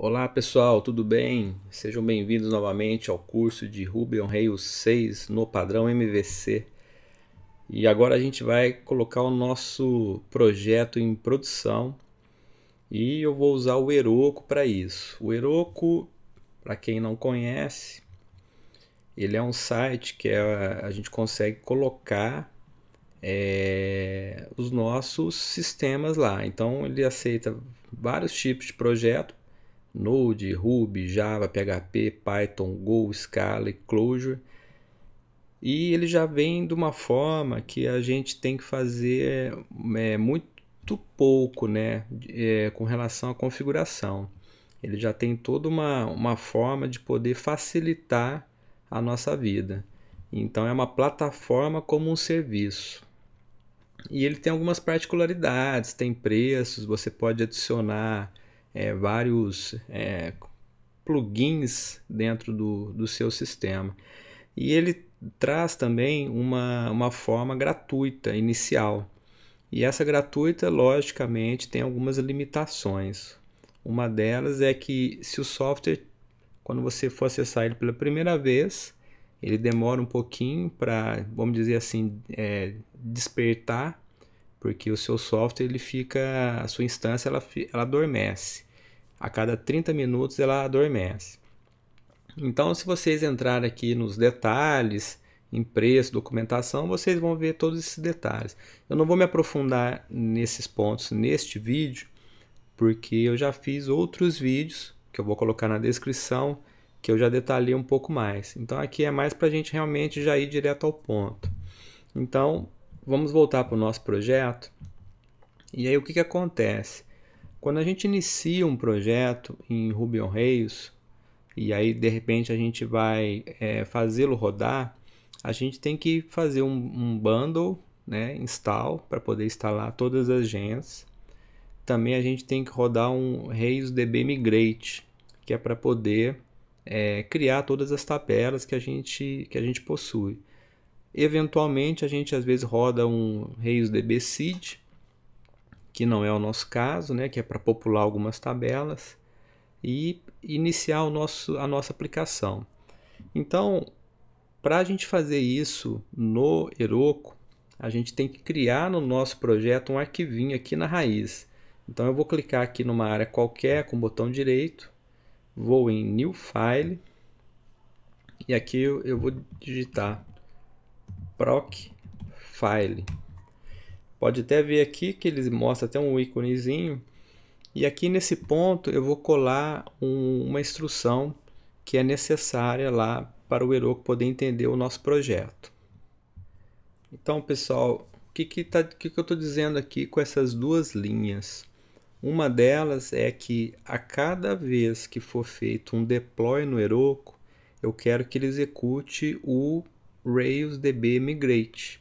Olá pessoal, tudo bem? Sejam bem-vindos novamente ao curso de Ruby on Rails 6 no padrão MVC. E agora a gente vai colocar o nosso projeto em produção e eu vou usar o Heroku para isso. O Heroku, para quem não conhece, ele é um site que é, a gente consegue colocar é, os nossos sistemas lá. Então ele aceita vários tipos de projeto Node, Ruby, Java, PHP, Python, Go, Scala e Clojure. E ele já vem de uma forma que a gente tem que fazer é, muito pouco né, é, com relação à configuração. Ele já tem toda uma, uma forma de poder facilitar a nossa vida. Então é uma plataforma como um serviço. E ele tem algumas particularidades, tem preços, você pode adicionar é, vários é, plugins dentro do, do seu sistema. E ele traz também uma, uma forma gratuita inicial. E essa gratuita, logicamente, tem algumas limitações. Uma delas é que se o software, quando você for acessar ele pela primeira vez, ele demora um pouquinho para, vamos dizer assim, é, despertar porque o seu software ele fica, a sua instância ela, ela adormece. A cada 30 minutos ela adormece. Então, se vocês entrarem aqui nos detalhes, em preço, documentação, vocês vão ver todos esses detalhes. Eu não vou me aprofundar nesses pontos neste vídeo, porque eu já fiz outros vídeos que eu vou colocar na descrição, que eu já detalhei um pouco mais. Então, aqui é mais para a gente realmente já ir direto ao ponto. Então, Vamos voltar para o nosso projeto. E aí o que, que acontece? Quando a gente inicia um projeto em Ruby on Rails, e aí de repente a gente vai é, fazê-lo rodar, a gente tem que fazer um, um bundle, né, install, para poder instalar todas as gens. Também a gente tem que rodar um Rails DB Migrate, que é para poder é, criar todas as tabelas que a gente, que a gente possui. Eventualmente a gente às vezes roda um db seed, que não é o nosso caso, né, que é para popular algumas tabelas e iniciar o nosso, a nossa aplicação. Então, para a gente fazer isso no Heroku, a gente tem que criar no nosso projeto um arquivinho aqui na raiz. Então eu vou clicar aqui numa área qualquer com o botão direito, vou em New File e aqui eu, eu vou digitar proc file. Pode até ver aqui que ele mostra até um íconezinho. E aqui nesse ponto eu vou colar um, uma instrução que é necessária lá para o Heroku poder entender o nosso projeto. Então, pessoal, o que, que, tá, que, que eu estou dizendo aqui com essas duas linhas? Uma delas é que a cada vez que for feito um deploy no Heroku, eu quero que ele execute o RailsDB Migrate.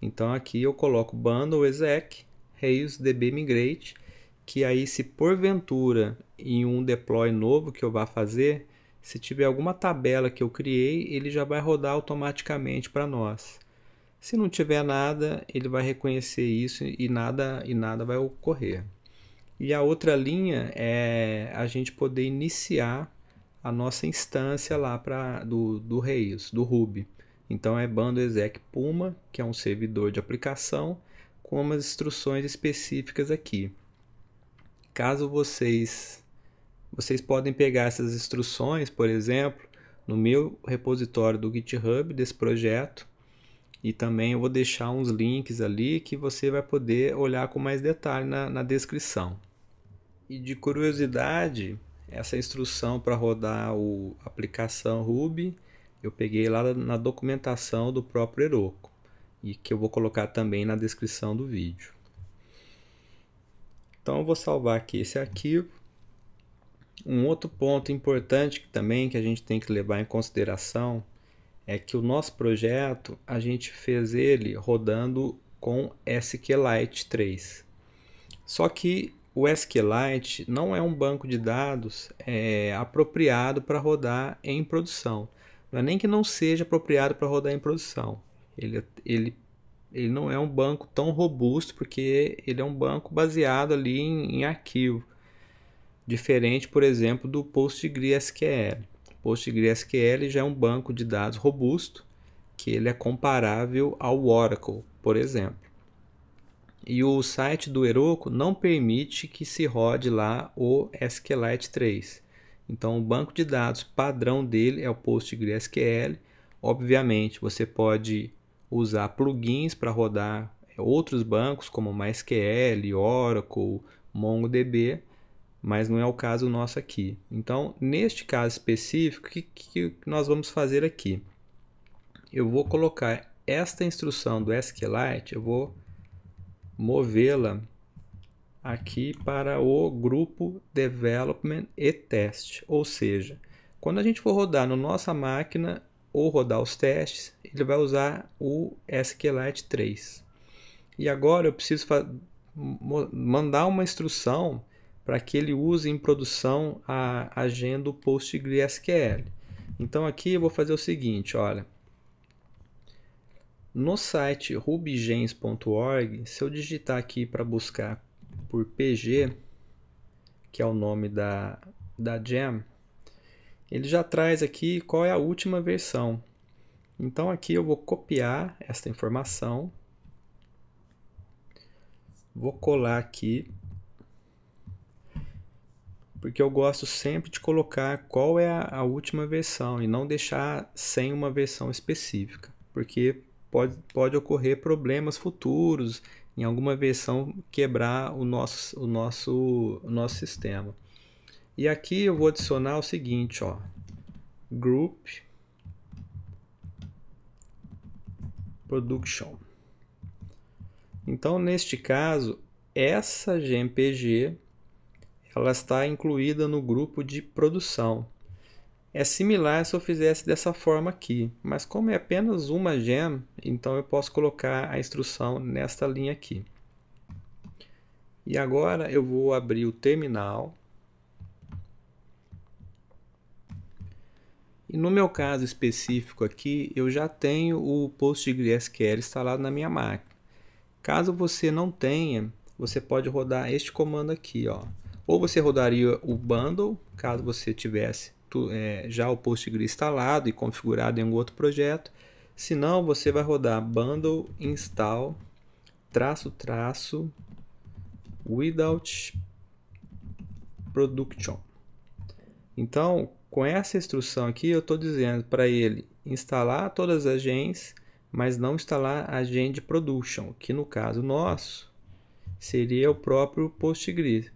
Então aqui eu coloco bundle exec RailsDB Migrate, que aí se porventura em um deploy novo que eu vá fazer, se tiver alguma tabela que eu criei, ele já vai rodar automaticamente para nós. Se não tiver nada, ele vai reconhecer isso e nada e nada vai ocorrer. E a outra linha é a gente poder iniciar a nossa instância lá pra, do, do Rails, do Ruby. Então é bando exec Puma, que é um servidor de aplicação, com umas instruções específicas aqui. Caso vocês vocês podem pegar essas instruções, por exemplo, no meu repositório do GitHub desse projeto, e também eu vou deixar uns links ali que você vai poder olhar com mais detalhe na, na descrição. E de curiosidade, essa instrução para rodar o aplicação Ruby eu peguei lá na documentação do próprio Heroku e que eu vou colocar também na descrição do vídeo. Então eu vou salvar aqui esse arquivo. Um outro ponto importante também que a gente tem que levar em consideração é que o nosso projeto a gente fez ele rodando com SQLite 3. Só que o SQLite não é um banco de dados é, apropriado para rodar em produção. Não é nem que não seja apropriado para rodar em produção. Ele, é, ele, ele não é um banco tão robusto, porque ele é um banco baseado ali em, em arquivo. Diferente, por exemplo, do PostgreSQL. PostgreSQL já é um banco de dados robusto, que ele é comparável ao Oracle, por exemplo. E o site do Heroku não permite que se rode lá o SQLite 3. Então, o banco de dados padrão dele é o PostgreSQL. Obviamente, você pode usar plugins para rodar é, outros bancos como MySQL, Oracle, MongoDB, mas não é o caso nosso aqui. Então, neste caso específico, o que, que nós vamos fazer aqui? Eu vou colocar esta instrução do SQLite, eu vou movê-la aqui para o grupo Development e Test, ou seja, quando a gente for rodar na no nossa máquina ou rodar os testes, ele vai usar o SQLite 3. E agora eu preciso mandar uma instrução para que ele use em produção a agenda PostgreSQL. Então aqui eu vou fazer o seguinte, olha. No site rubigenes.org se eu digitar aqui para buscar por PG, que é o nome da, da gem, ele já traz aqui qual é a última versão. Então aqui eu vou copiar esta informação, vou colar aqui, porque eu gosto sempre de colocar qual é a, a última versão e não deixar sem uma versão específica, porque pode, pode ocorrer problemas futuros em alguma versão quebrar o nosso, o nosso, o nosso sistema. E aqui eu vou adicionar o seguinte, ó, group production. Então, neste caso, essa GMPG ela está incluída no grupo de produção. É similar se eu fizesse dessa forma aqui, mas como é apenas uma gem, então eu posso colocar a instrução nesta linha aqui. E agora eu vou abrir o terminal. E no meu caso específico aqui, eu já tenho o PostgreSQL instalado na minha máquina. Caso você não tenha, você pode rodar este comando aqui, ó. Ou você rodaria o bundle, caso você tivesse tu, é, já o PostgreSQL instalado e configurado em um outro projeto. Se não, você vai rodar bundle install traço traço without production. Então, com essa instrução aqui, eu estou dizendo para ele instalar todas as gens, mas não instalar a gen de production, que no caso nosso seria o próprio PostgreSQL.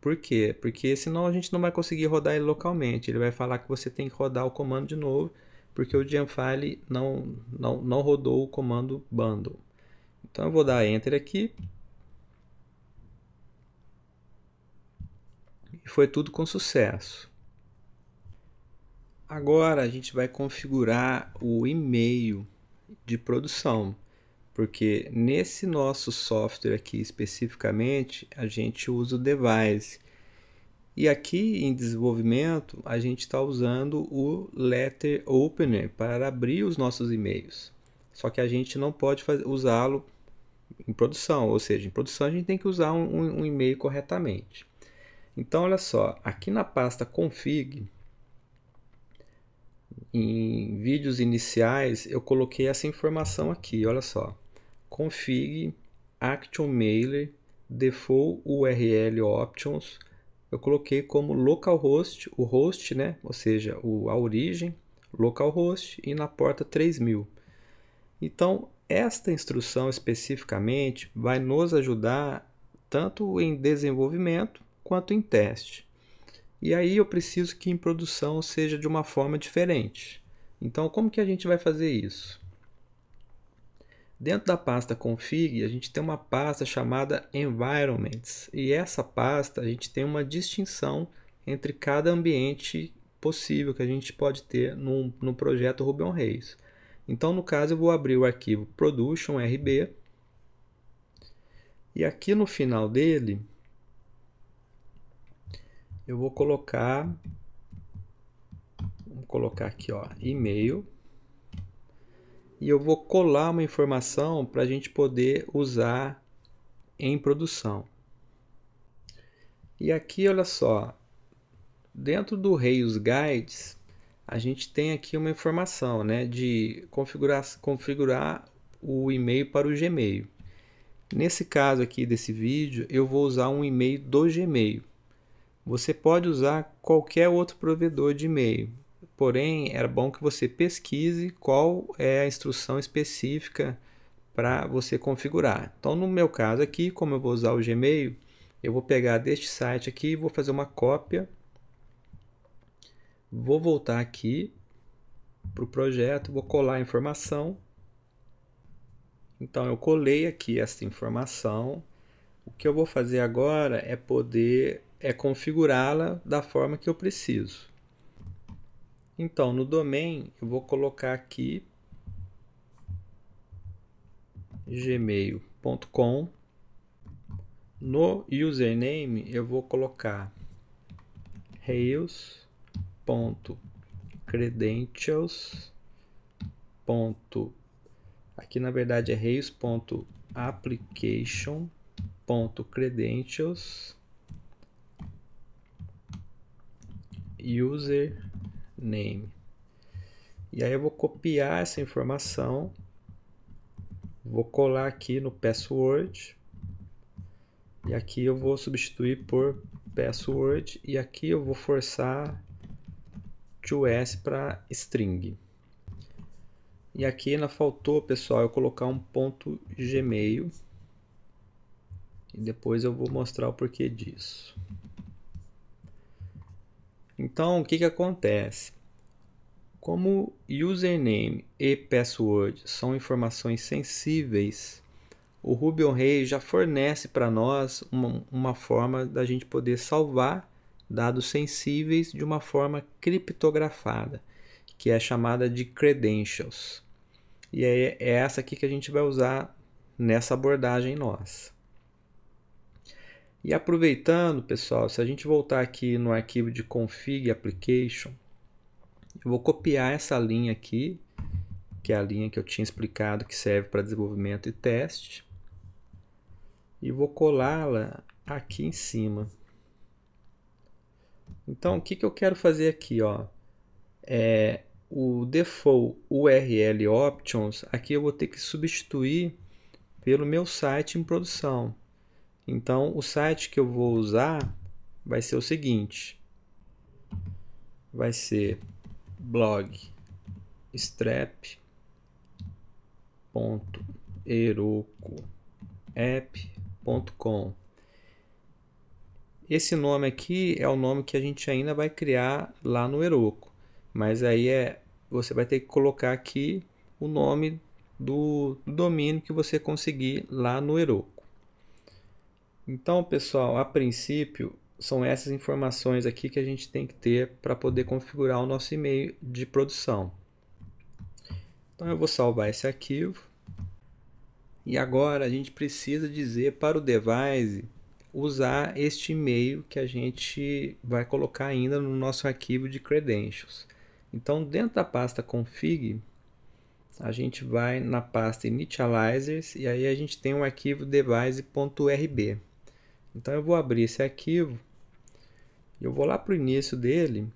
Por quê? Porque senão a gente não vai conseguir rodar ele localmente. Ele vai falar que você tem que rodar o comando de novo, porque o Gemfile não, não, não rodou o comando bundle. Então eu vou dar Enter aqui. E foi tudo com sucesso. Agora a gente vai configurar o e-mail de produção porque nesse nosso software aqui especificamente a gente usa o device. E aqui em desenvolvimento a gente está usando o letter opener para abrir os nossos e-mails. Só que a gente não pode usá-lo em produção, ou seja, em produção a gente tem que usar um, um, um e-mail corretamente. Então olha só, aqui na pasta config em vídeos iniciais eu coloquei essa informação aqui, olha só config action mailer default URL options. Eu coloquei como localhost, o host, né? Ou seja, o, a origem, localhost e na porta 3000. Então, esta instrução especificamente vai nos ajudar tanto em desenvolvimento quanto em teste. E aí eu preciso que em produção seja de uma forma diferente. Então, como que a gente vai fazer isso? Dentro da pasta config, a gente tem uma pasta chamada environments, e essa pasta a gente tem uma distinção entre cada ambiente possível que a gente pode ter no, no projeto Ruby on Rails. Então, no caso, eu vou abrir o arquivo production.rb e aqui no final dele, eu vou colocar, vou colocar aqui, ó, e-mail, e eu vou colar uma informação para a gente poder usar em produção. E aqui, olha só, dentro do Rails Guides, a gente tem aqui uma informação né, de configurar, configurar o e-mail para o Gmail. Nesse caso aqui desse vídeo, eu vou usar um e-mail do Gmail. Você pode usar qualquer outro provedor de e-mail, Porém, era bom que você pesquise qual é a instrução específica para você configurar. Então, no meu caso aqui, como eu vou usar o Gmail, eu vou pegar deste site aqui, vou fazer uma cópia, vou voltar aqui para o projeto, vou colar a informação. Então, eu colei aqui esta informação. O que eu vou fazer agora é poder é configurá-la da forma que eu preciso. Então, no domain, eu vou colocar aqui gmail.com. No username, eu vou colocar rails.credentials. Aqui, na verdade, é rails.application.credentials user name. E aí eu vou copiar essa informação, vou colar aqui no password, e aqui eu vou substituir por password, e aqui eu vou forçar tos para string. E aqui ainda faltou, pessoal, eu colocar um ponto gmail, e depois eu vou mostrar o porquê disso. Então, o que, que acontece? Como username e password são informações sensíveis, o on Rails já fornece para nós uma, uma, forma da gente poder salvar dados sensíveis de uma forma criptografada, que é chamada de credentials. E é essa aqui que a gente vai usar nessa abordagem nossa. E aproveitando, pessoal, se a gente voltar aqui no arquivo de config application, eu vou copiar essa linha aqui, que é a linha que eu tinha explicado que serve para desenvolvimento e teste, e vou colá-la aqui em cima. Então, o que, que eu quero fazer aqui? Ó? É, o default URL options, aqui eu vou ter que substituir pelo meu site em produção. Então, o site que eu vou usar vai ser o seguinte. Vai ser blogstrap.erocoapp.com Esse nome aqui é o nome que a gente ainda vai criar lá no Eroco. Mas aí é, você vai ter que colocar aqui o nome do, do domínio que você conseguir lá no Eroco. Então, pessoal, a princípio, são essas informações aqui que a gente tem que ter para poder configurar o nosso e-mail de produção. Então, eu vou salvar esse arquivo. E agora a gente precisa dizer para o device usar este e-mail que a gente vai colocar ainda no nosso arquivo de credentials. Então, dentro da pasta config, a gente vai na pasta initializers e aí a gente tem um arquivo device.rb. Então eu vou abrir esse arquivo e eu vou lá para o início dele,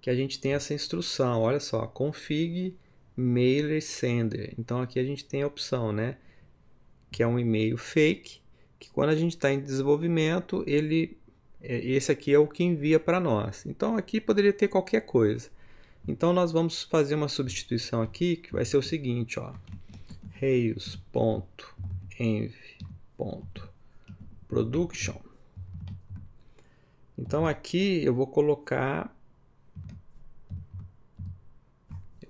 que a gente tem essa instrução, olha só, config mailer sender. Então aqui a gente tem a opção, né, que é um e-mail fake, que quando a gente está em desenvolvimento, ele é, esse aqui é o que envia para nós. Então aqui poderia ter qualquer coisa. Então nós vamos fazer uma substituição aqui que vai ser o seguinte, ó. Reios.env production. Então aqui eu vou colocar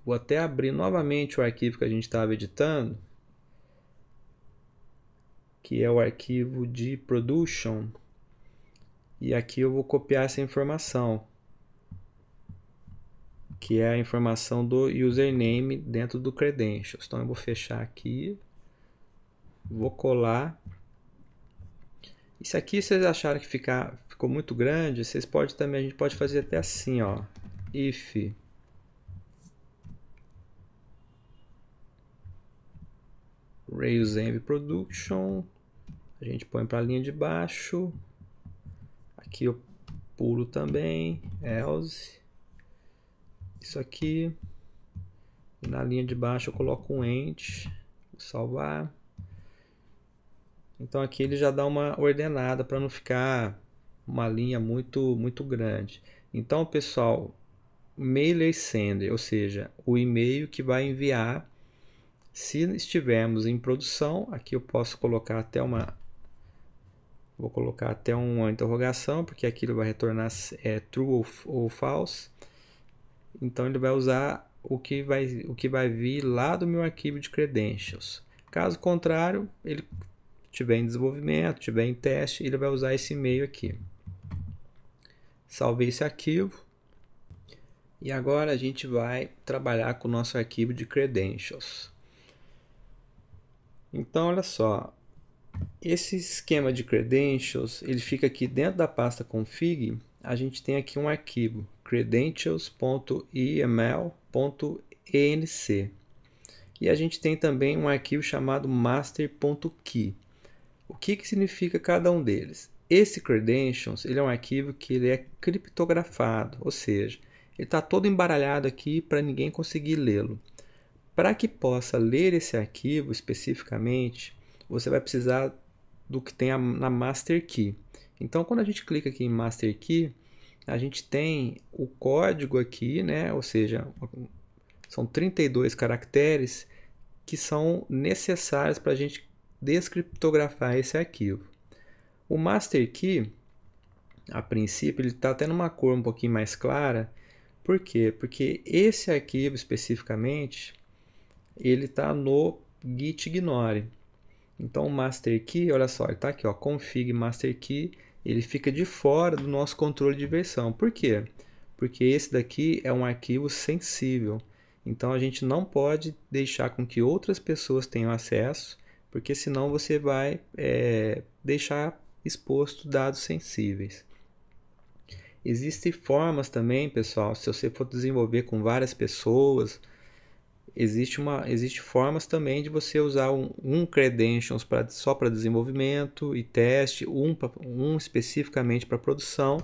Vou até abrir novamente o arquivo que a gente estava editando, que é o arquivo de production. E aqui eu vou copiar essa informação, que é a informação do username dentro do credentials. Então eu vou fechar aqui, vou colar se aqui vocês acharam que ficar, ficou muito grande, vocês podem também, a gente pode fazer até assim, ó, if Rails Env Production, a gente põe para a linha de baixo, aqui eu pulo também, else, isso aqui, e na linha de baixo eu coloco um end, vou salvar, então aqui ele já dá uma ordenada para não ficar uma linha muito muito grande. Então, pessoal, mailer sender, ou seja, o e-mail que vai enviar se estivermos em produção, aqui eu posso colocar até uma vou colocar até uma interrogação, porque aqui ele vai retornar é, true ou, false. Então ele vai usar o que vai, o que vai vir lá do meu arquivo de credentials. Caso contrário, ele tiver em desenvolvimento, tiver em teste, ele vai usar esse e-mail aqui. Salvei esse arquivo. E agora a gente vai trabalhar com o nosso arquivo de credentials. Então, olha só. Esse esquema de credentials, ele fica aqui dentro da pasta config. A gente tem aqui um arquivo, credentials.iml.enc. E a gente tem também um arquivo chamado master.key. O que, que significa cada um deles? Esse credentials ele é um arquivo que ele é criptografado, ou seja, ele está todo embaralhado aqui para ninguém conseguir lê-lo. Para que possa ler esse arquivo especificamente, você vai precisar do que tem na master key. Então, quando a gente clica aqui em master key, a gente tem o código aqui, né? Ou seja, são 32 caracteres que são necessários para a gente descriptografar esse arquivo. O master key, a princípio, ele está até numa cor um pouquinho mais clara. Por quê? Porque esse arquivo especificamente, ele está no gitignore. Então o master key, olha só, ele está aqui, ó, config master key, ele fica de fora do nosso controle de versão. Por quê? Porque esse daqui é um arquivo sensível. Então a gente não pode deixar com que outras pessoas tenham acesso porque senão você vai é, deixar exposto dados sensíveis. Existem formas também, pessoal, se você for desenvolver com várias pessoas, existe uma existe formas também de você usar um, um credentials pra, só para desenvolvimento e teste, um, um especificamente para produção.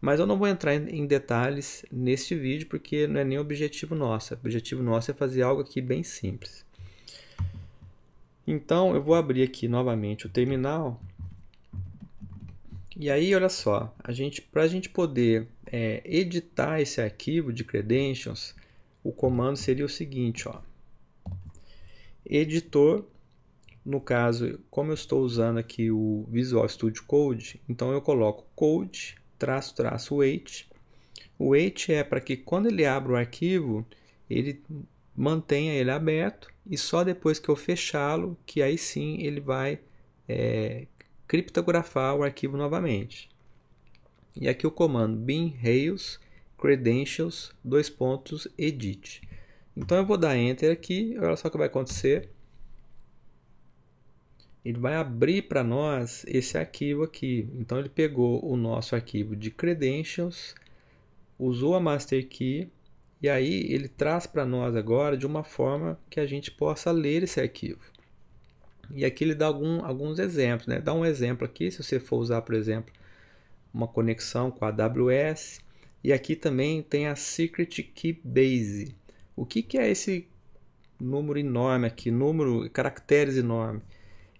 Mas eu não vou entrar em, detalhes neste vídeo porque não é nem objetivo nosso. O objetivo nosso é fazer algo aqui bem simples. Então, eu vou abrir aqui novamente o terminal. E aí, olha só, para a gente, gente poder é, editar esse arquivo de credentials, o comando seria o seguinte, ó. Editor, no caso, como eu estou usando aqui o Visual Studio Code, então eu coloco code, traço, traço, wait. O wait é para que quando ele abre o arquivo, ele mantenha ele aberto e só depois que eu fechá-lo, que aí sim ele vai é, criptografar o arquivo novamente. E aqui o comando bin rails credentials dois pontos edit. Então eu vou dar enter aqui, olha só o que vai acontecer. Ele vai abrir para nós esse arquivo aqui. Então ele pegou o nosso arquivo de credentials, usou a master key e aí ele traz para nós agora de uma forma que a gente possa ler esse arquivo. E aqui ele dá algum, alguns exemplos, né? Dá um exemplo aqui, se você for usar, por exemplo, uma conexão com a AWS. E aqui também tem a Secret Key Base. O que, que é esse número enorme aqui, número, caracteres enorme?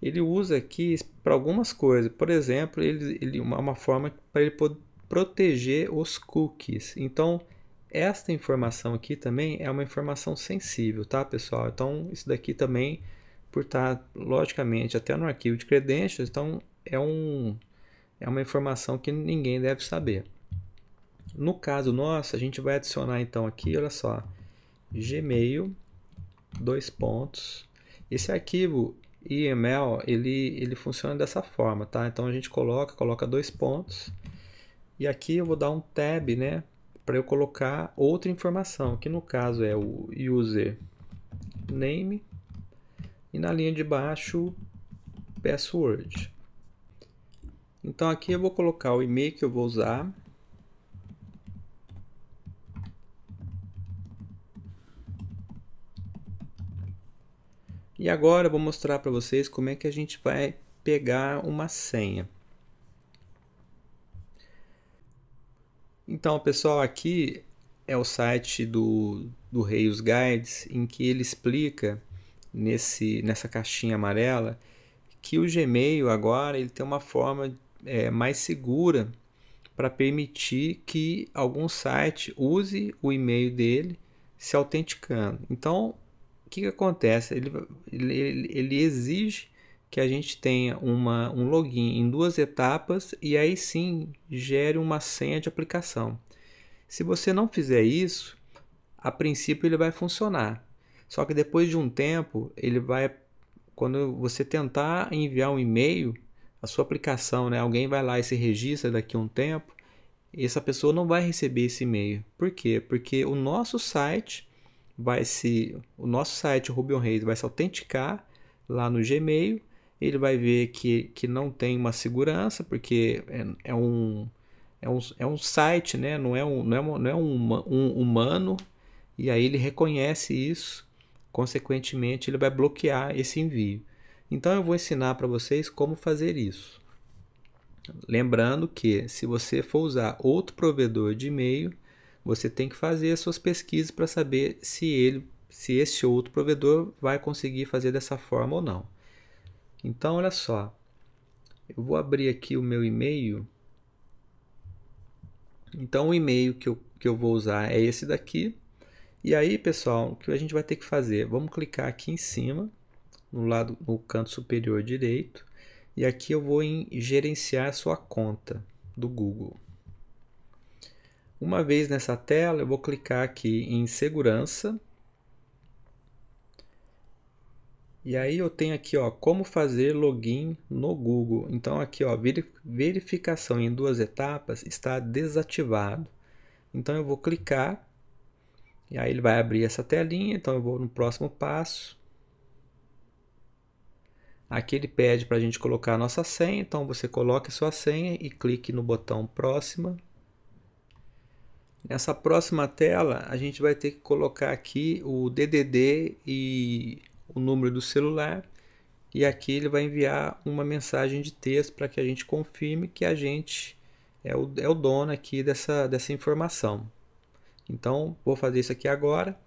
Ele usa aqui para algumas coisas. Por exemplo, ele, ele uma, uma forma para ele poder proteger os cookies. Então, esta informação aqui também é uma informação sensível, tá, pessoal? Então, isso daqui também, por estar, tá, logicamente, até no arquivo de credências, então é, um, é uma informação que ninguém deve saber. No caso nosso, a gente vai adicionar, então, aqui, olha só, Gmail, dois pontos. Esse arquivo IML, ele, ele funciona dessa forma, tá? Então, a gente coloca, coloca dois pontos. E aqui eu vou dar um tab, né? para eu colocar outra informação, que no caso é o user name e na linha de baixo password. Então aqui eu vou colocar o e-mail que eu vou usar. E agora eu vou mostrar para vocês como é que a gente vai pegar uma senha. Então, pessoal, aqui é o site do, do Guides, em que ele explica nesse, nessa caixinha amarela que o Gmail agora ele tem uma forma é, mais segura para permitir que algum site use o e-mail dele se autenticando. Então, o que, que acontece? Ele, ele, ele exige que a gente tenha uma, um login em duas etapas e aí sim gere uma senha de aplicação. Se você não fizer isso, a princípio ele vai funcionar. Só que depois de um tempo, ele vai quando você tentar enviar um e-mail, a sua aplicação, né, alguém vai lá e se registra daqui a um tempo, essa pessoa não vai receber esse e-mail. Por quê? Porque o nosso site vai se o nosso site o Reis vai se autenticar lá no Gmail ele vai ver que, que não tem uma segurança, porque é, é, um, é, um, é um site, né? não é, um, não é, não é um, um humano, e aí ele reconhece isso, consequentemente, ele vai bloquear esse envio. Então, eu vou ensinar para vocês como fazer isso. Lembrando que, se você for usar outro provedor de e-mail, você tem que fazer as suas pesquisas para saber se ele se esse outro provedor vai conseguir fazer dessa forma ou não. Então, olha só. Eu vou abrir aqui o meu e-mail. Então, o e-mail que eu, que eu vou usar é esse daqui. E aí, pessoal, o que a gente vai ter que fazer? Vamos clicar aqui em cima, no lado no canto superior direito, e aqui eu vou em gerenciar a sua conta do Google. Uma vez nessa tela, eu vou clicar aqui em segurança E aí eu tenho aqui, ó, como fazer login no Google. Então aqui, ó, verificação em duas etapas está desativado. Então eu vou clicar e aí ele vai abrir essa telinha, então eu vou no próximo passo. Aqui ele pede para a gente colocar a nossa senha, então você coloca sua senha e clique no botão próxima. Nessa próxima tela, a gente vai ter que colocar aqui o DDD e o número do celular e aqui ele vai enviar uma mensagem de texto para que a gente confirme que a gente é o, é o dono aqui dessa, dessa informação. Então, vou fazer isso aqui agora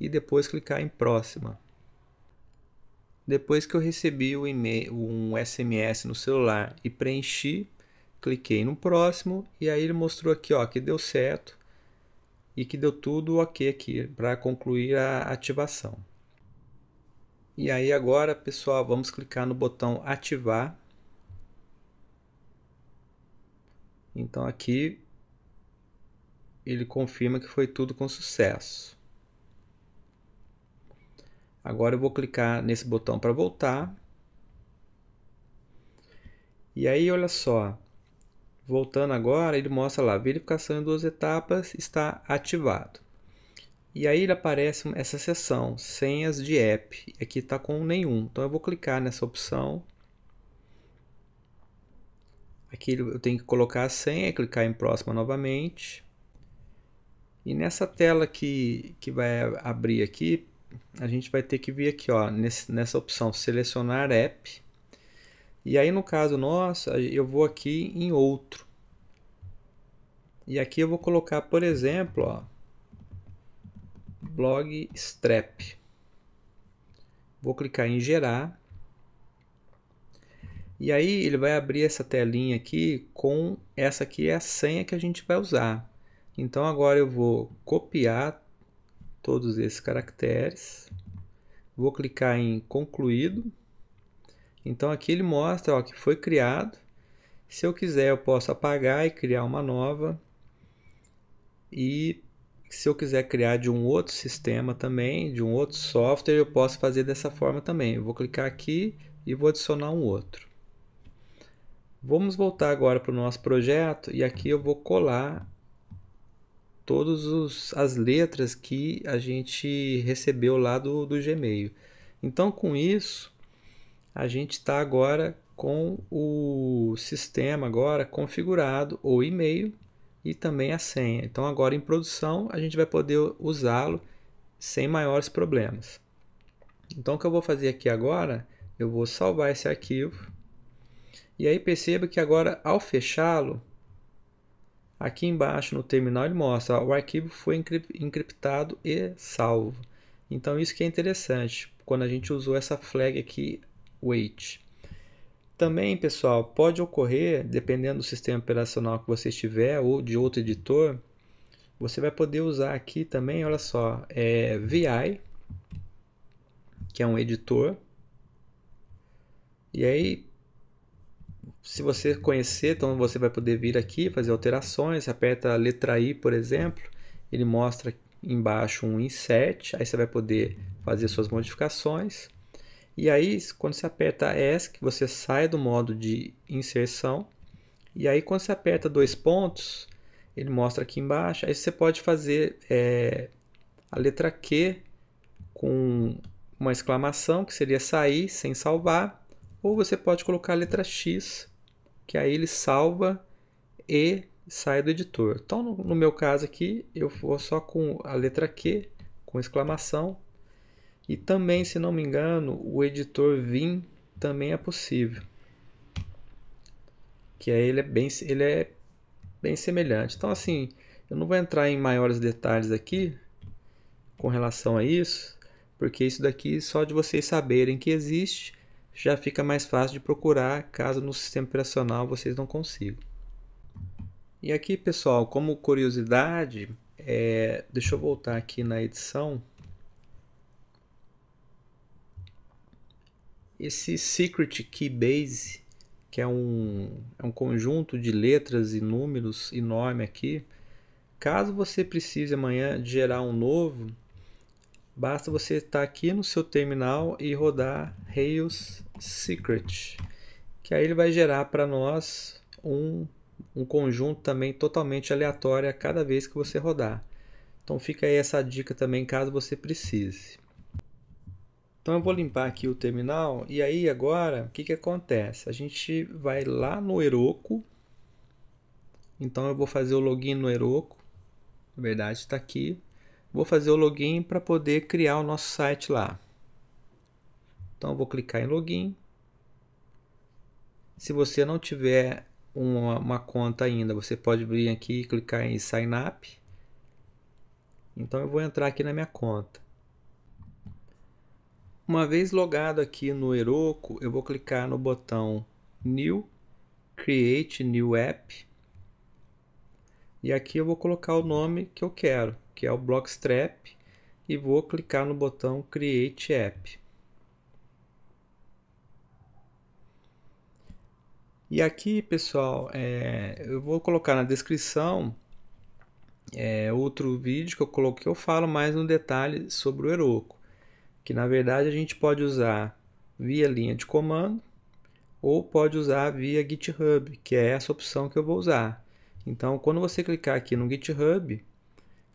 e depois clicar em próxima. Depois que eu recebi o email, um SMS no celular e preenchi, cliquei no próximo e aí ele mostrou aqui ó, que deu certo e que deu tudo ok aqui para concluir a ativação. E aí agora, pessoal, vamos clicar no botão ativar. Então aqui ele confirma que foi tudo com sucesso. Agora eu vou clicar nesse botão para voltar. E aí, olha só. Voltando agora, ele mostra lá, verificação em duas etapas está ativado. E aí ele aparece essa seção, senhas de app. Aqui está com nenhum. Então eu vou clicar nessa opção. Aqui eu tenho que colocar a senha, clicar em próxima novamente. E nessa tela que, que vai abrir aqui, a gente vai ter que vir aqui ó, nesse, nessa opção selecionar app. E aí no caso nosso, eu vou aqui em outro. E aqui eu vou colocar, por exemplo, ó, blog Strap. Vou clicar em gerar. E aí ele vai abrir essa telinha aqui com essa aqui é a senha que a gente vai usar. Então agora eu vou copiar todos esses caracteres. Vou clicar em concluído. Então aqui ele mostra ó, que foi criado. Se eu quiser eu posso apagar e criar uma nova. E se eu quiser criar de um outro sistema também, de um outro software, eu posso fazer dessa forma também. Eu vou clicar aqui e vou adicionar um outro. Vamos voltar agora para o nosso projeto e aqui eu vou colar todas as letras que a gente recebeu lá do, do Gmail. Então, com isso, a gente está agora com o sistema agora configurado, ou e-mail, e também a senha. Então agora em produção a gente vai poder usá-lo sem maiores problemas. Então o que eu vou fazer aqui agora, eu vou salvar esse arquivo. E aí perceba que agora ao fechá-lo, aqui embaixo no terminal ele mostra ó, o arquivo foi encriptado e salvo. Então isso que é interessante, quando a gente usou essa flag aqui, wait. Também, pessoal, pode ocorrer, dependendo do sistema operacional que você estiver ou de outro editor, você vai poder usar aqui também, olha só, é VI, que é um editor. E aí, se você conhecer, então você vai poder vir aqui, fazer alterações, aperta a letra I, por exemplo, ele mostra embaixo um insert, aí você vai poder fazer suas modificações. E aí, quando você aperta ESC, você sai do modo de inserção. E aí, quando você aperta dois pontos, ele mostra aqui embaixo. Aí você pode fazer é, a letra Q com uma exclamação, que seria sair sem salvar. Ou você pode colocar a letra X, que aí ele salva e sai do editor. Então, no, no meu caso aqui, eu vou só com a letra Q, com exclamação, e também, se não me engano, o editor Vim também é possível. Que aí ele é bem, ele é bem semelhante. Então, assim, eu não vou entrar em maiores detalhes aqui com relação a isso, porque isso daqui só de vocês saberem que existe já fica mais fácil de procurar caso no sistema operacional vocês não consigam. E aqui, pessoal, como curiosidade, é, deixa eu voltar aqui na edição esse Secret Key Base, que é um, é um conjunto de letras e números e nome aqui, caso você precise amanhã gerar um novo, basta você estar aqui no seu terminal e rodar Rails Secret, que aí ele vai gerar para nós um, um conjunto também totalmente aleatório a cada vez que você rodar. Então fica aí essa dica também caso você precise. Então eu vou limpar aqui o terminal e aí agora o que, que acontece? A gente vai lá no Heroku. Então eu vou fazer o login no Heroku. Na verdade está aqui. Vou fazer o login para poder criar o nosso site lá. Então vou clicar em login. Se você não tiver uma, uma, conta ainda, você pode vir aqui e clicar em sign up. Então eu vou entrar aqui na minha conta. Uma vez logado aqui no Heroku, eu vou clicar no botão New, Create New App. E aqui eu vou colocar o nome que eu quero, que é o Blockstrap, e vou clicar no botão Create App. E aqui, pessoal, é, eu vou colocar na descrição é, outro vídeo que eu coloquei, eu falo mais um detalhe sobre o Heroku que na verdade a gente pode usar via linha de comando ou pode usar via GitHub, que é essa opção que eu vou usar. Então, quando você clicar aqui no GitHub,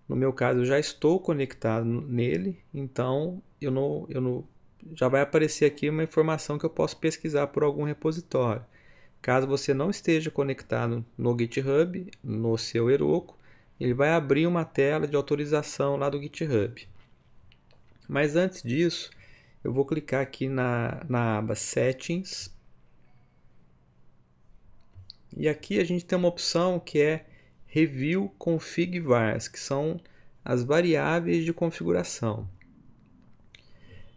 no meu caso eu já estou conectado nele, então eu não, eu não já vai aparecer aqui uma informação que eu posso pesquisar por algum repositório. Caso você não esteja conectado no GitHub, no seu Heroku, ele vai abrir uma tela de autorização lá do GitHub. Mas antes disso, eu vou clicar aqui na, na aba Settings. E aqui a gente tem uma opção que é Review Config Vars, que são as variáveis de configuração.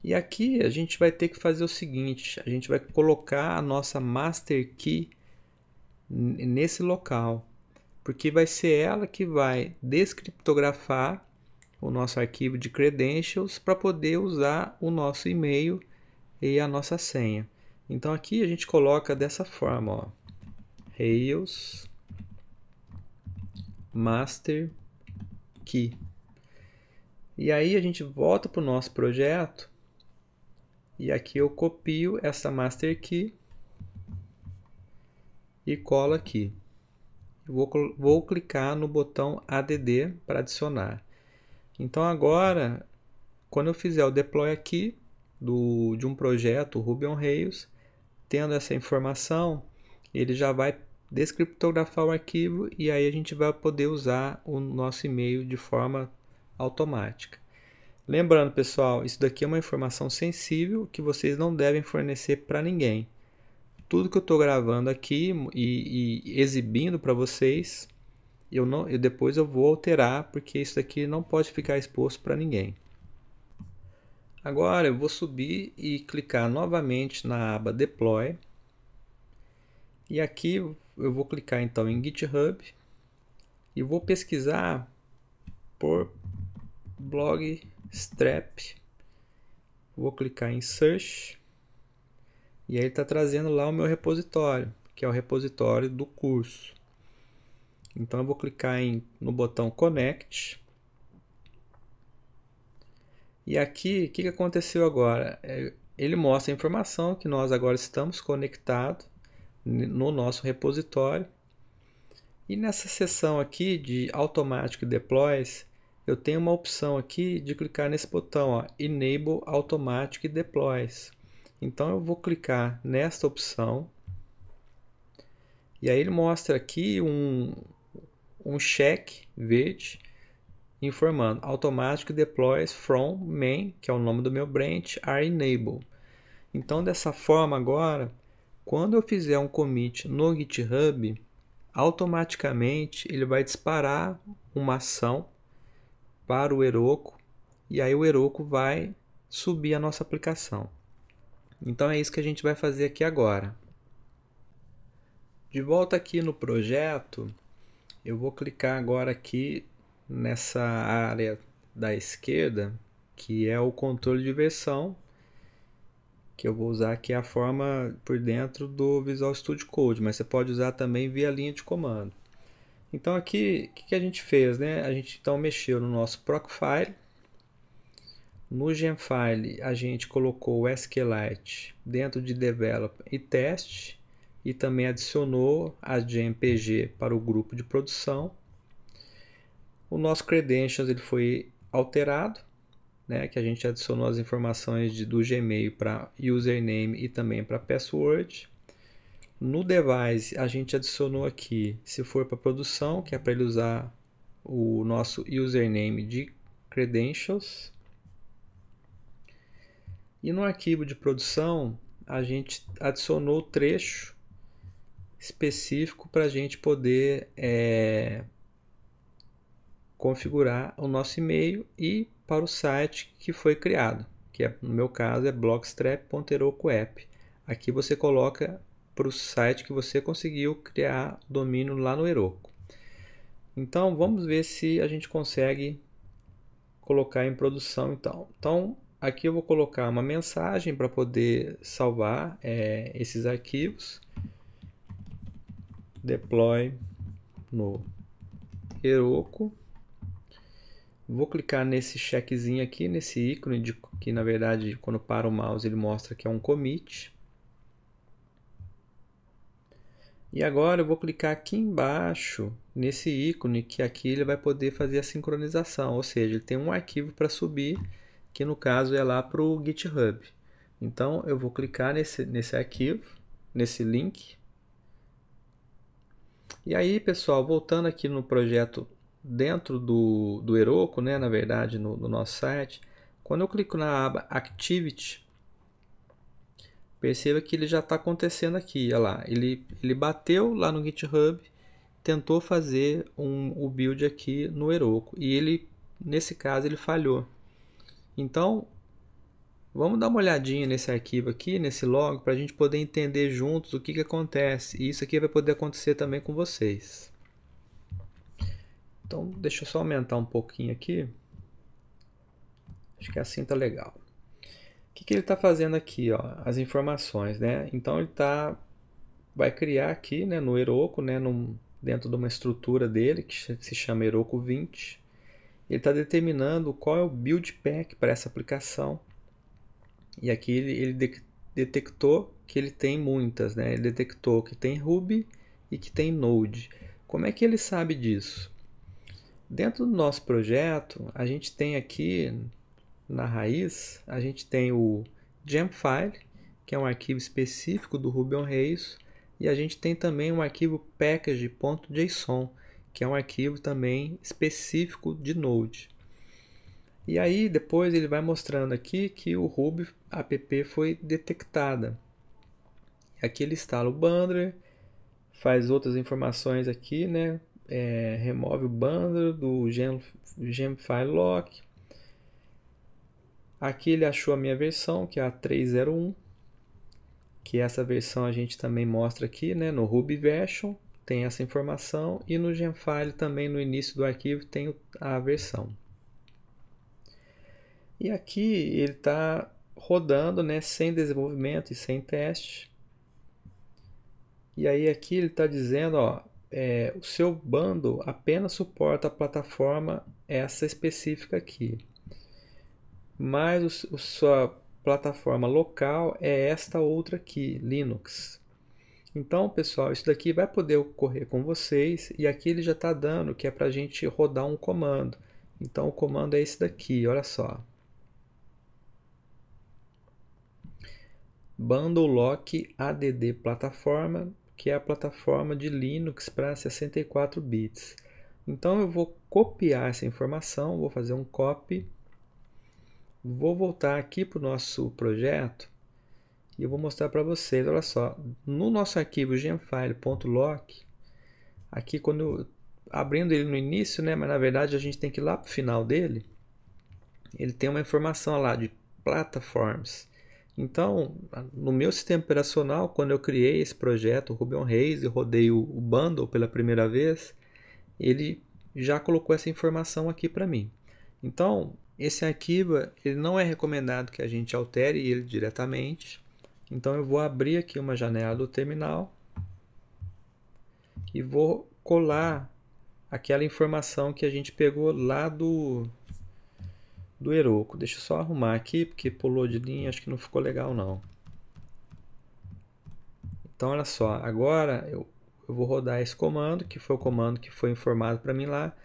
E aqui a gente vai ter que fazer o seguinte, a gente vai colocar a nossa Master Key nesse local, porque vai ser ela que vai descriptografar o nosso arquivo de credentials para poder usar o nosso e-mail e a nossa senha. Então aqui a gente coloca dessa forma, ó, Rails Master Key. E aí a gente volta para o nosso projeto e aqui eu copio essa Master Key e colo aqui. Vou, vou clicar no botão ADD para adicionar. Então agora, quando eu fizer o deploy aqui do, de um projeto Ruby on Rails, tendo essa informação, ele já vai descriptografar o arquivo e aí a gente vai poder usar o nosso e-mail de forma automática. Lembrando, pessoal, isso daqui é uma informação sensível que vocês não devem fornecer para ninguém. Tudo que eu estou gravando aqui e, e exibindo para vocês eu não, eu depois eu vou alterar porque isso aqui não pode ficar exposto para ninguém. Agora eu vou subir e clicar novamente na aba Deploy. E aqui eu vou clicar então em GitHub e vou pesquisar por Blogstrap. Vou clicar em Search e aí está trazendo lá o meu repositório, que é o repositório do curso. Então eu vou clicar em, no botão Connect. E aqui, o que, que aconteceu agora? É, ele mostra a informação que nós agora estamos conectados no nosso repositório. E nessa seção aqui de Automatic Deploys, eu tenho uma opção aqui de clicar nesse botão ó, Enable Automatic Deploys. Então eu vou clicar nesta opção. E aí ele mostra aqui um, um cheque verde informando automatic deploys from main, que é o nome do meu branch, are enable. Então, dessa forma agora, quando eu fizer um commit no GitHub, automaticamente ele vai disparar uma ação para o Heroku e aí o Heroku vai subir a nossa aplicação. Então é isso que a gente vai fazer aqui agora. De volta aqui no projeto, eu vou clicar agora aqui nessa área da esquerda, que é o controle de versão, que eu vou usar aqui a forma por dentro do Visual Studio Code, mas você pode usar também via linha de comando. Então aqui, o que, que, a gente fez? Né? A gente então mexeu no nosso proc file, no Gemfile a gente colocou o SQLite dentro de Develop e Test, e também adicionou a MPG para o grupo de produção. O nosso credentials ele foi alterado, né, que a gente adicionou as informações de, do Gmail para username e também para password. No device, a gente adicionou aqui, se for para produção, que é para ele usar o nosso username de credentials. E no arquivo de produção, a gente adicionou o trecho específico para a gente poder é, configurar o nosso e-mail e para o site que foi criado, que é, no meu caso é blogstrap.eroco.app. Aqui você coloca para o site que você conseguiu criar o domínio lá no Heroku. Então vamos ver se a gente consegue colocar em produção então. Então aqui eu vou colocar uma mensagem para poder salvar é, esses arquivos deploy no Heroku. Vou clicar nesse checkzinho aqui, nesse ícone de, que na verdade quando para o mouse ele mostra que é um commit. E agora eu vou clicar aqui embaixo nesse ícone que aqui ele vai poder fazer a sincronização, ou seja, ele tem um arquivo para subir que no caso é lá para o GitHub. Então eu vou clicar nesse, nesse arquivo, nesse link, e aí, pessoal, voltando aqui no projeto dentro do, do Heroku, né, na verdade, no, no nosso site, quando eu clico na aba Activity, perceba que ele já está acontecendo aqui, olha lá, ele, ele bateu lá no GitHub, tentou fazer um, o build aqui no Heroku, e ele, nesse caso, ele falhou. Então, Vamos dar uma olhadinha nesse arquivo aqui, nesse log, para a gente poder entender juntos o que, que acontece. E isso aqui vai poder acontecer também com vocês. Então, deixa eu só aumentar um pouquinho aqui. Acho que assim tá legal. O que, que ele está fazendo aqui? Ó? As informações, né? Então, ele tá, vai criar aqui né, no Heroku, né, num, dentro de uma estrutura dele, que se chama Heroku 20. Ele está determinando qual é o build pack para essa aplicação e aqui ele, ele de detectou que ele tem muitas, né? Ele detectou que tem Ruby e que tem Node. Como é que ele sabe disso? Dentro do nosso projeto, a gente tem aqui na raiz, a gente tem o Gemfile, que é um arquivo específico do Ruby on Rails, e a gente tem também um arquivo package.json, que é um arquivo também específico de Node. E aí depois ele vai mostrando aqui que o Ruby app foi detectada. Aqui ele instala o bundler, faz outras informações aqui, né? É, remove o bundler do gem, lock. Aqui ele achou a minha versão, que é a 301, que essa versão a gente também mostra aqui, né? No Ruby version tem essa informação e no gemfile também no início do arquivo tem a versão. E aqui ele está rodando né, sem desenvolvimento e sem teste. E aí aqui ele está dizendo, ó, é, o seu bando apenas suporta a plataforma essa específica aqui. Mas o, sua plataforma local é esta outra aqui, Linux. Então, pessoal, isso daqui vai poder ocorrer com vocês. E aqui ele já está dando que é para a gente rodar um comando. Então, o comando é esse daqui, olha só. Bundle Lock ADD plataforma, que é a plataforma de Linux para 64 bits. Então eu vou copiar essa informação, vou fazer um copy, vou voltar aqui para o nosso projeto e eu vou mostrar para vocês. Olha só, no nosso arquivo gemfile.lock, aqui quando abrindo ele no início, né, mas na verdade a gente tem que ir lá para o final dele, ele tem uma informação lá de platforms. Então, no meu sistema operacional, quando eu criei esse projeto, Rubion Reis, e rodei o, o bundle pela primeira vez, ele já colocou essa informação aqui para mim. Então, esse arquivo ele não é recomendado que a gente altere ele diretamente. Então, eu vou abrir aqui uma janela do terminal e vou colar aquela informação que a gente pegou lá do, do Heroku. Deixa eu só arrumar aqui, porque pulou de linha, acho que não ficou legal não. Então, olha só, agora eu, eu vou rodar esse comando, que foi o comando que foi informado para mim lá.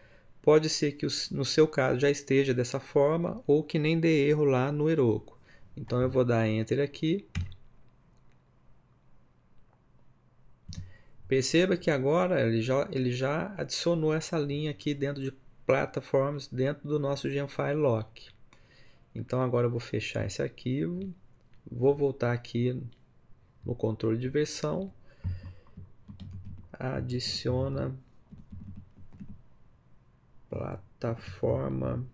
Pode ser que no seu caso já esteja dessa forma ou que nem dê erro lá no Heroku. Então, eu vou dar Enter aqui. Perceba que agora ele já, ele já adicionou essa linha aqui dentro de platforms dentro do nosso Gemfire Lock. Então agora eu vou fechar esse arquivo, vou voltar aqui no controle de versão, adiciona plataforma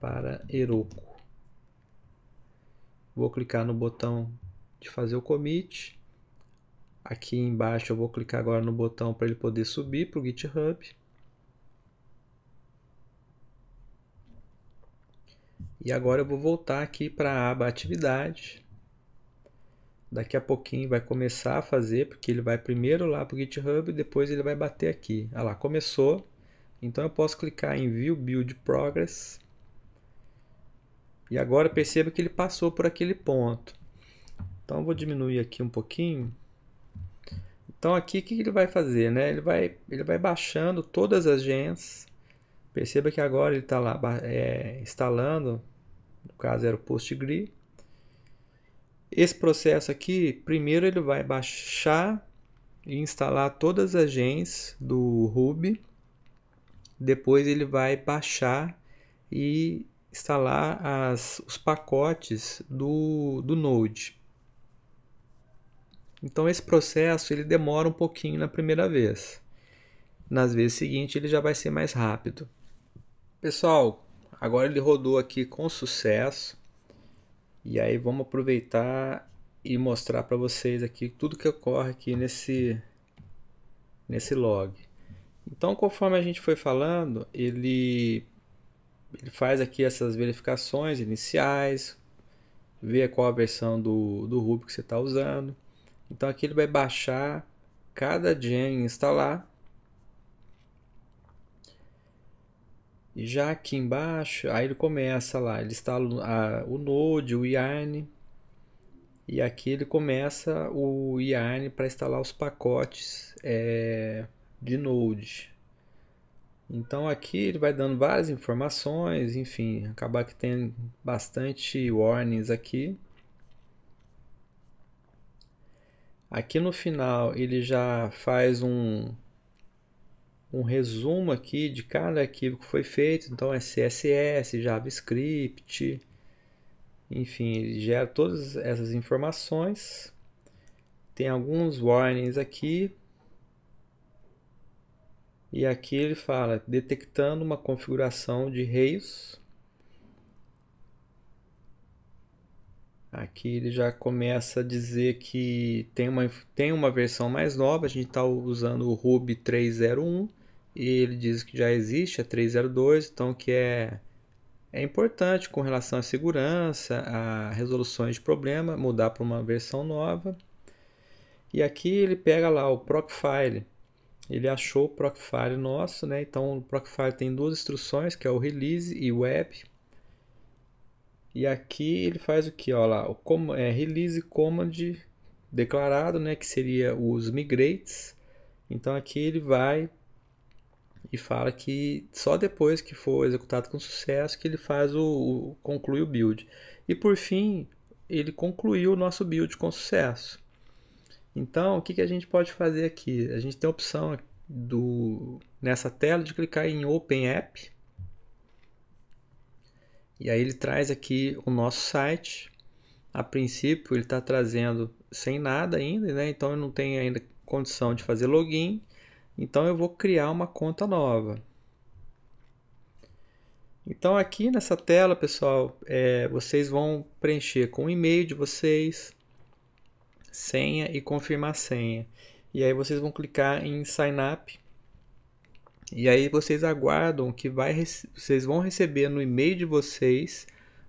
para Heroku. Vou clicar no botão de fazer o commit. Aqui embaixo eu vou clicar agora no botão para ele poder subir para o GitHub. E agora eu vou voltar aqui para a aba Atividade. Daqui a pouquinho vai começar a fazer, porque ele vai primeiro lá para o GitHub e depois ele vai bater aqui. Olha ah lá, começou. Então eu posso clicar em View Build Progress. E agora perceba que ele passou por aquele ponto. Então eu vou diminuir aqui um pouquinho. Então aqui o que ele vai fazer? Né? Ele, vai, ele vai baixando todas as gens Perceba que agora ele está lá é, instalando, no caso era o PostgreSQL. Esse processo aqui, primeiro ele vai baixar e instalar todas as gens do Ruby. Depois ele vai baixar e instalar as, os pacotes do, do Node. Então esse processo ele demora um pouquinho na primeira vez. Nas vezes seguintes ele já vai ser mais rápido. Pessoal, agora ele rodou aqui com sucesso. E aí vamos aproveitar e mostrar para vocês aqui tudo que ocorre aqui nesse, nesse log. Então, conforme a gente foi falando, ele, ele faz aqui essas verificações iniciais, vê qual a versão do, do Ruby que você está usando. Então, aqui ele vai baixar cada gem e instalar E já aqui embaixo, aí ele começa lá, ele instala a, o Node, o Yarn, e aqui ele começa o Yarn para instalar os pacotes é, de Node. Então aqui ele vai dando várias informações, enfim, acabar que tem bastante warnings aqui. Aqui no final ele já faz um, um resumo aqui de cada arquivo que foi feito. Então é CSS, JavaScript, enfim, ele gera todas essas informações. Tem alguns warnings aqui. E aqui ele fala detectando uma configuração de reios. Aqui ele já começa a dizer que tem uma, tem uma versão mais nova, a gente está usando o Ruby 301 e ele diz que já existe a é 302, então que é, é importante com relação à segurança, a resoluções de problema, mudar para uma versão nova. E aqui ele pega lá o procfile, ele achou o procfile nosso, né? Então o procfile tem duas instruções, que é o release e web. E aqui ele faz o que? Ó, lá, o com, é, release command declarado, né? Que seria os migrates. Então aqui ele vai e fala que só depois que for executado com sucesso que ele faz o, o conclui o build. E por fim, ele concluiu o nosso build com sucesso. Então, o que, que a gente pode fazer aqui? A gente tem a opção do, nessa tela de clicar em Open App. E aí ele traz aqui o nosso site. A princípio, ele está trazendo sem nada ainda, né? então eu não tenho ainda condição de fazer login. Então eu vou criar uma conta nova. Então aqui nessa tela, pessoal, é, vocês vão preencher com o e-mail de vocês, senha e confirmar senha. E aí vocês vão clicar em sign up. E aí vocês aguardam que vai, vocês vão receber no e-mail de vocês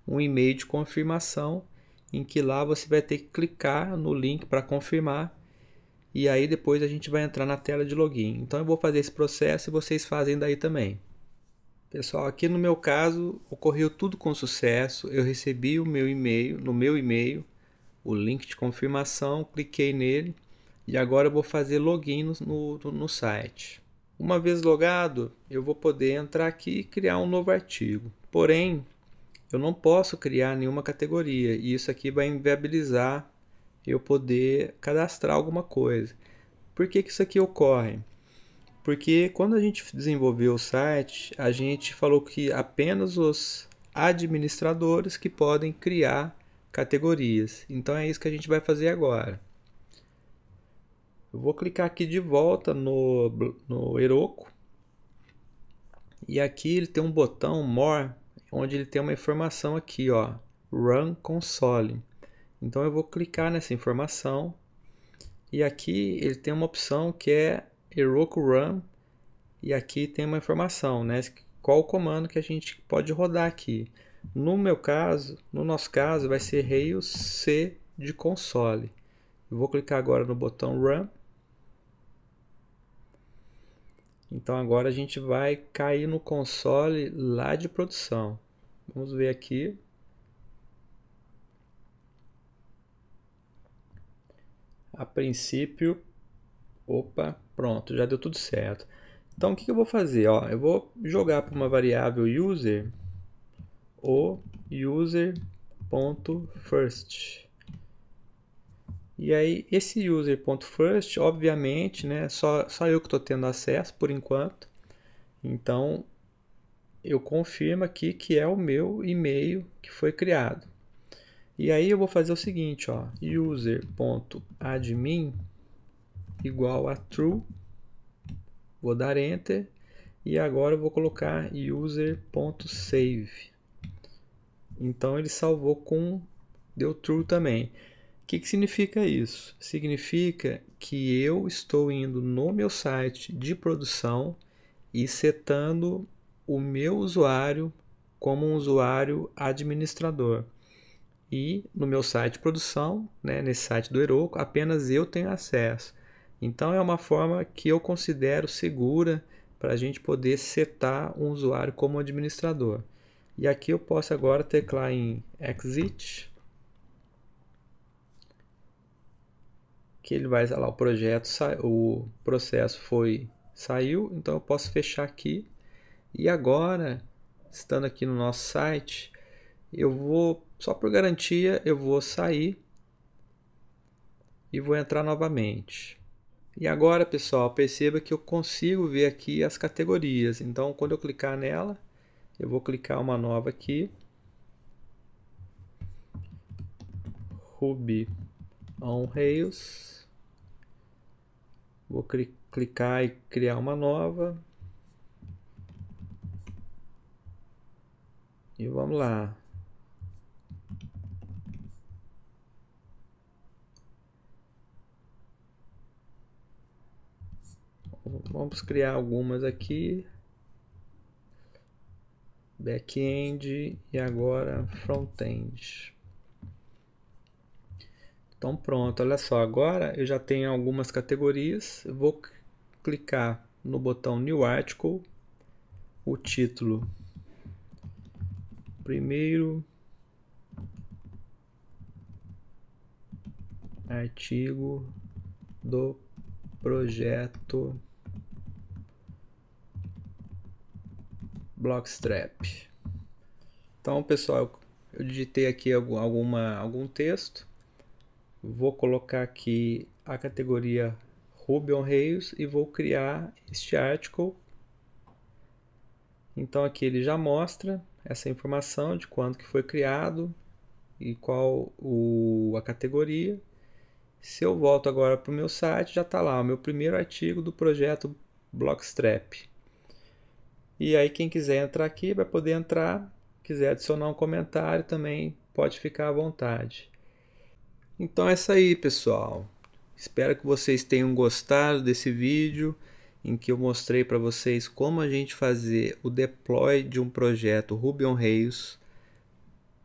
um e-mail de confirmação em que lá você vai ter que clicar no link para confirmar e aí depois a gente vai entrar na tela de login. Então eu vou fazer esse processo e vocês fazem daí também. Pessoal, aqui no meu caso ocorreu tudo com sucesso. Eu recebi o meu e-mail, no meu e-mail, o link de confirmação, cliquei nele e agora eu vou fazer login no, no, no site. Uma vez logado, eu vou poder entrar aqui e criar um novo artigo. Porém, eu não posso criar nenhuma categoria e isso aqui vai inviabilizar eu poder cadastrar alguma coisa. Por que, que isso aqui ocorre? Porque quando a gente desenvolveu o site, a gente falou que apenas os administradores que podem criar categorias. Então é isso que a gente vai fazer agora. Eu vou clicar aqui de volta no, no Heroku. E aqui ele tem um botão More, onde ele tem uma informação aqui, ó, Run Console. Então eu vou clicar nessa informação e aqui ele tem uma opção que é Heroku Run e aqui tem uma informação, né? Qual o comando que a gente pode rodar aqui? No meu caso, no nosso caso, vai ser Rails C de console. Eu vou clicar agora no botão Run. Então agora a gente vai cair no console lá de produção. Vamos ver aqui. A princípio, opa, pronto, já deu tudo certo. Então o que eu vou fazer? Ó, eu vou jogar para uma variável user o user.first. E aí esse user.first, obviamente, né, só, só eu que estou tendo acesso por enquanto. Então eu confirmo aqui que é o meu e-mail que foi criado. E aí eu vou fazer o seguinte, ó, user.admin igual a true, vou dar enter e agora eu vou colocar user.save. Então ele salvou com deu true também. O que, que significa isso? Significa que eu estou indo no meu site de produção e setando o meu usuário como um usuário administrador. E no meu site de produção, né, nesse site do Heroku, apenas eu tenho acesso. Então é uma forma que eu considero segura para a gente poder setar um usuário como administrador. E aqui eu posso agora teclar em exit, que ele vai, lá, o projeto, o processo foi saiu, então eu posso fechar aqui. E agora, estando aqui no nosso site, eu vou, só por garantia, eu vou sair e vou entrar novamente. E agora, pessoal, perceba que eu consigo ver aqui as categorias. Então, quando eu clicar nela, eu vou clicar uma nova aqui. Ruby on Rails. Vou clicar e criar uma nova. E vamos lá. Vamos criar algumas aqui. Back-end e agora front-end. Então pronto, olha só, agora eu já tenho algumas categorias. Eu vou clicar no botão New Article, o título primeiro artigo do projeto Blockstrap. Então, pessoal, eu digitei aqui alguma, algum texto. Vou colocar aqui a categoria Ruby on Rails e vou criar este article. Então aqui ele já mostra essa informação de quando que foi criado e qual o, a categoria. Se eu volto agora para o meu site, já está lá o meu primeiro artigo do projeto Blockstrap. E aí quem quiser entrar aqui vai poder entrar, quiser adicionar um comentário também pode ficar à vontade. Então é isso aí, pessoal. Espero que vocês tenham gostado desse vídeo em que eu mostrei para vocês como a gente fazer o deploy de um projeto Ruby on Rails.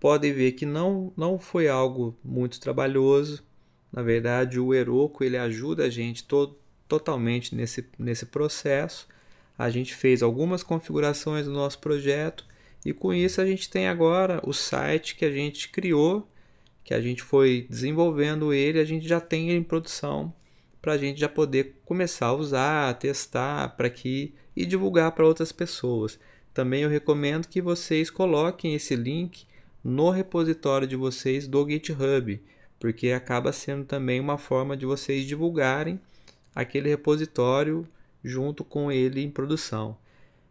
Podem ver que não, não foi algo muito trabalhoso. Na verdade, o Heroku ele ajuda a gente totalmente nesse, nesse processo a gente fez algumas configurações do nosso projeto e com isso a gente tem agora o site que a gente criou, que a gente foi desenvolvendo ele, a gente já tem ele em produção para a gente já poder começar a usar, testar para que e divulgar para outras pessoas. Também eu recomendo que vocês coloquem esse link no repositório de vocês do GitHub, porque acaba sendo também uma forma de vocês divulgarem aquele repositório junto com ele em produção.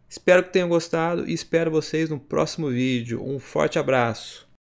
Espero que tenham gostado e espero vocês no próximo vídeo. Um forte abraço!